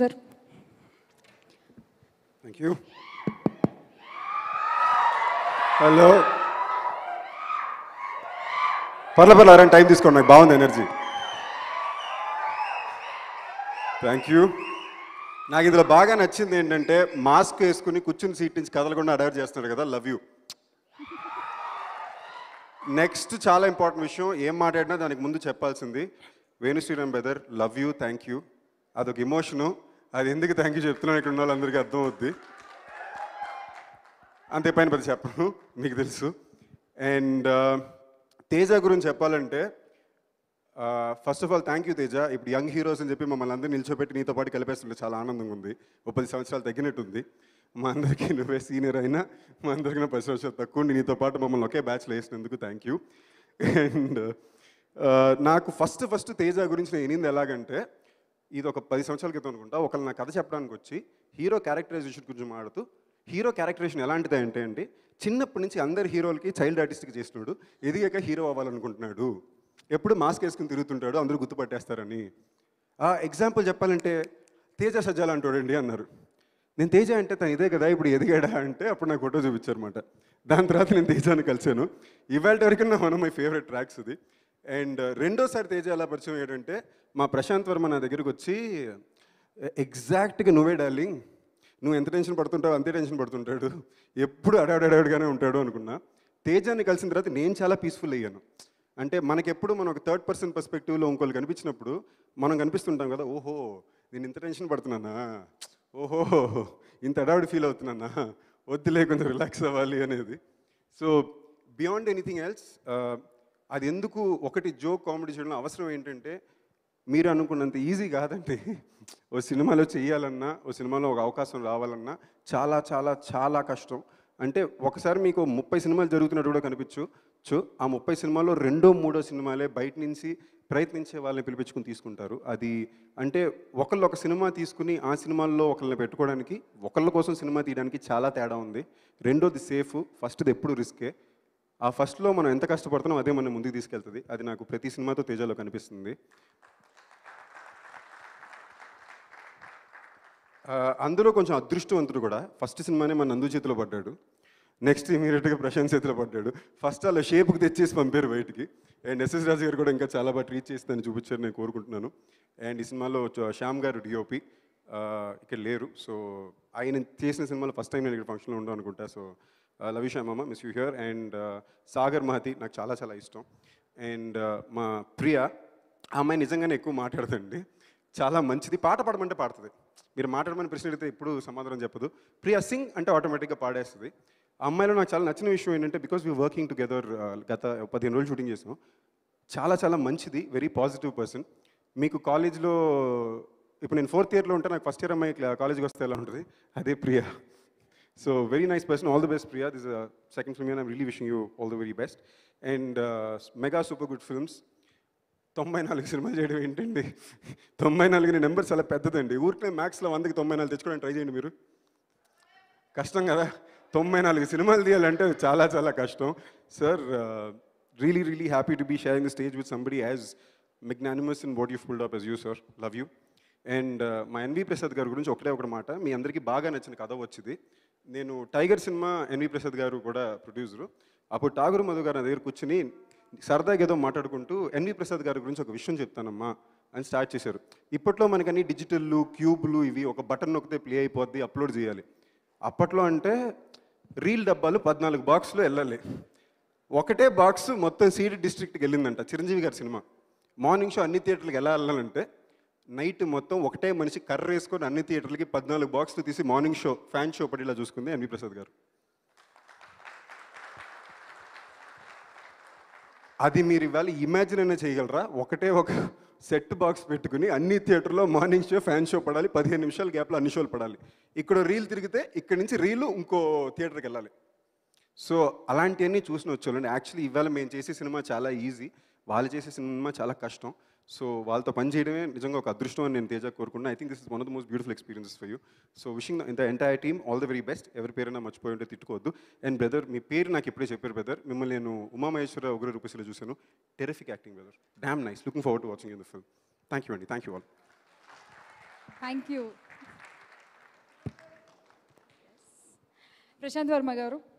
Sir thank you hello పర్లే పర్లే అరే టైం తీసుకోండి నాకు బాగుంది ఎనర్జీ థ్యాంక్ యూ నాకు ఇందులో బాగా నచ్చింది ఏంటంటే మాస్క్ వేసుకుని కూర్చుని సీట్ నుంచి కదలకుండా అడవర్ చేస్తున్నారు కదా లవ్ యూ నెక్స్ట్ చాలా ఇంపార్టెంట్ విషయం ఏం మాట్లాడినా దానికి ముందు చెప్పాల్సింది Venu Sriram brother love you thank you అదొక ఇమోషను అది ఎందుకు థ్యాంక్ యూ చెప్తున్నాను ఇక్కడ ఉన్న వాళ్ళందరికీ అర్థం అవుద్ది అంతే పైన పది చెప్పను మీకు తెలుసు అండ్ తేజ గురించి చెప్పాలంటే first of all thank you Teja ఇప్పుడు యంగ్ హీరోస్ అని చెప్పి మమ్మల్ని అందరూ నిల్చోబెట్టి నీతో పాటు కలిపేస్తుంటే చాలా ఆనందంగా ఉంది ఒక పది సంవత్సరాలు తగ్గినట్టుంది మా అందరికీ నువ్వే సీనియర్ అయినా మా అందరికీ పది సంవత్సరాలు తక్కువ నీతో పాటు మమ్మల్ని ఒకే బ్యాచ్లో వేసినందుకు థ్యాంక్ యూ అండ్ నాకు ఫస్ట్ ఫస్ట్ తేజ గురించి నేను ఎనింది ఎలాగంటే ఇది ఒక పది సంవత్సరాల క్రితం అనుకుంటా ఒకళ్ళు నా కథ చెప్పడానికి వచ్చి హీరో క్యారెక్టరైజేషన్ గురించి మాడుతూ హీరో క్యారెక్టరేషన్ ఎలాంటిది అంటే అండి చిన్నప్పటి నుంచి అందరి హీరోలకి చైల్డ్ ఆర్టిస్ట్కి చేస్తున్నాడు ఎదిగాక హీరో అవ్వాలనుకుంటున్నాడు ఎప్పుడు మాస్క్ వేసుకుని తిరుగుతుంటాడు అందరూ గుర్తుపట్టేస్తారని ఆ ఎగ్జాంపుల్ చెప్పాలంటే తేజ సజ్జాల అంటాడండి అన్నారు నేను తేజ అంటే తను ఇదే కదా ఇప్పుడు ఎదిగాడా అంటే అప్పుడు నాకు ఫోటో చూపించారు అనమాట దాని తర్వాత నేను తేజాన్ని కలిశాను ఇవాళ వరకు నా one of my favourite tracks ఇది అండ్ రెండోసారి తేజ ఎలా పరిచయం ఏంటంటే మా ప్రశాంత్ వర్మ నా దగ్గరికి వచ్చి ఎగ్జాక్ట్గా నువ్వే డార్లింగ్ నువ్వు ఎంత టెన్షన్ పడుతుంటావు అంతే టెన్షన్ పడుతుంటాడు ఎప్పుడు అడాడాడాడుగానే ఉంటాడు అనుకున్నా తేజాన్ని కలిసిన తర్వాత నేను చాలా పీస్ఫుల్ అయ్యాను అంటే మనకెప్పుడు మనం ఒక థర్డ్ పర్సన్ పర్స్పెక్టివ్లో ఇంకోళ్ళు కనిపించినప్పుడు మనం కనిపిస్తుంటాం కదా ఓహో నేను ఇంత టెన్షన్ పడుతున్నానా ఓహో ఇంత అడావిడి ఫీల్ అవుతున్నానా వద్దులే కొంచెం రిలాక్స్ అవ్వాలి అనేది సో బియాండ్ ఎనీథింగ్ ఎల్స్ అది ఎందుకు ఒకటి జోక్ కామెడీ చేయడం అవసరం ఏంటంటే మీరు అనుకున్నంత ఈజీ కాదండి ఓ సినిమాలో చేయాలన్నా ఓ సినిమాలో ఒక అవకాశం రావాలన్నా చాలా చాలా చాలా కష్టం అంటే ఒకసారి మీకు ముప్పై సినిమాలు జరుగుతున్నట్టు కూడా కనిపించవచ్చు ఆ ముప్పై సినిమాల్లో రెండో మూడో సినిమాలే బయట నుంచి ప్రయత్నించే వాళ్ళని పిలిపించుకుని తీసుకుంటారు అది అంటే ఒకళ్ళు ఒక సినిమా తీసుకుని ఆ సినిమాల్లో ఒకళ్ళని పెట్టుకోవడానికి ఒకళ్ళ కోసం సినిమా తీయడానికి చాలా తేడా ఉంది రెండోది సేఫ్ ఫస్ట్ది ఎప్పుడు రిస్కే ఆ ఫస్ట్లో మనం ఎంత కష్టపడుతున్నాం అదే మనం ముందుకు తీసుకెళ్తుంది అది నాకు ప్రతి సినిమాతో తేజాలో కనిపిస్తుంది అందులో కొంచెం అదృష్టవంతుడు కూడా ఫస్ట్ సినిమానే మన నందు చేతిలో పడ్డాడు నెక్స్ట్ ఇమీడియట్గా ప్రశాంత్ చేతిలో పడ్డాడు ఫస్ట్ అలా షేప్కి తెచ్చేసి పంపారు బయటికి అండ్ ఎస్ఎస్ రాజు గారు కూడా ఇంకా చాలా బాగా ట్రీట్ చేస్తాను చూపించారు నేను కోరుకుంటున్నాను అండ్ ఈ సినిమాలో శ్యామ్ గారు డిఓపి ఇక్కడ లేరు సో ఆయన చేసిన సినిమాలో ఫస్ట్ టైం నేను ఇక్కడ ఫంక్షన్లో ఉండాలనుకుంటా సో లవిష మామ మిస్ యూ హ్యూర్ అండ్ సాగర్ మహతి నాకు చాలా చాలా ఇష్టం అండ్ uh, మా ప్రియ ఆ అమ్మాయి నిజంగానే ఎక్కువ మాట్లాడదండి చాలా మంచిది పాట పాడమంటే పాడుతుంది మీరు మాట్లాడమని ప్రశ్న అడిగితే ఎప్పుడు సమాధానం చెప్పదు ప్రియ సింగ్ అంటే ఆటోమేటిక్గా పాడేస్తుంది ఆ అమ్మాయిలో నాకు చాలా నచ్చిన విషయం ఏంటంటే బికాస్ వీ వర్కింగ్ టుగెదర్ గత పదిహేను రోజులు షూటింగ్ చేసాం చాలా చాలా మంచిది వెరీ పాజిటివ్ పర్సన్ మీకు కాలేజ్లో ఇప్పుడు నేను ఫోర్త్ ఇయర్లో ఉంటే నాకు ఫస్ట్ ఇయర్ అమ్మాయి కాలేజ్కి వస్తే ఎలా ఉంటుంది అదే Priya So very nice person. All the best, Priya. This is a second film, and I'm really wishing you all the very best. And uh, mega super good films. తొంభై నాలుగు సినిమాలు చేయడం ఏంటండి తొంభై నాలుగు నెంబర్ చాలా పెద్దదండి ఊరికే మ్యాథ్స్లో వందకి తొంభై నాలుగు తెచ్చుకోవడానికి ట్రై చేయండి మీరు కష్టం కదా తొంభై నాలుగు సినిమాలు తీయాలంటే చాలా చాలా కష్టం sir really really happy to be sharing the stage with somebody as magnanimous in what you pulled up as you sir love you and మా ఎన్వి ప్రసాద్ గారి గురించి ఒకటే ఒకటి మాట మీ అందరికీ బాగా నచ్చిన కథ వచ్చింది నేను టైగర్ సినిమా ఎన్వి ప్రసాద్ గారు కూడా ప్రొడ్యూసరు అప్పుడు ఠాగూర్ మధు గారు నా దగ్గర కూర్చుని సరదాగా ఏదో మాట్లాడుకుంటూ ఎన్వి ప్రసాద్ గారి గురించి ఒక విషయం చెప్తానమ్మా అని స్టార్ట్ చేశారు ఇప్పట్లో మనకన్నీ డిజిటల్లు క్యూబ్లు ఇవి ఒక బటన్ నొక్కితే ప్లే అయిపోద్ది అప్లోడ్ చేయాలి అప్పట్లో అంటే రీల్ డబ్బాలు పద్నాలుగు బాక్స్లో వెళ్ళాలి ఒకటే బాక్స్ మొత్తం సీడీ డిస్ట్రిక్ట్కి వెళ్ళిందంట చిరంజీవి గారి సినిమా మార్నింగ్ షో అన్ని థియేటర్లకు ఎలా వెళ్ళాలంటే నైట్ మొత్తం ఒకటే మనిషి కర్ర వేసుకొని అన్ని థియేటర్లకి పద్నాలుగు బాక్స్లు తీసి మార్నింగ్ షో ఫ్యాన్ షో ఇలా చూసుకుంది ఎన్వి ప్రసాద్ గారు అది మీరు ఇవాళ ఇమాజిన్ అయినా చేయగలరా ఒకటే ఒక సెట్ బాక్స్ పెట్టుకుని అన్ని థియేటర్లో మార్నింగ్ షో ఫ్యాన్ షో పడాలి పదిహేను నిమిషాల గ్యాప్లో అన్ని షోలు పడాలి ఇక్కడ రీల్ తిరిగితే ఇక్కడ నుంచి రీలు ఇంకో థియేటర్కి వెళ్ళాలి సో అలాంటివన్నీ చూసిన వచ్చేవాళ్ళండి యాక్చువల్లీ ఇవాళ మేము చేసే సినిమా చాలా ఈజీ వాళ్ళు చేసే సినిమా చాలా కష్టం సో వాళ్ళతో పని చేయడమే నిజంగా ఒక అదృష్టం అని నేను తేజ కోరుకున్నాను I think this is one of the most beautiful experiences for you so wishing ఇంత entire team all the very best ఎవరి పేరైనా మర్చిపోయి ఉంటే తిట్టుకోవద్దు అండ్ బ్రదర్ మీ పేరు నాకు ఇప్పుడే చెప్పారు బ్రదర్ మిమ్మల్ని నేను ఉమామహేశ్వర ఉగ్ర రూపశిలో చూశాను terrific acting brother damn nice looking forward to watching in the film thank you అండి thank you all thank you Prashanth Varma గారు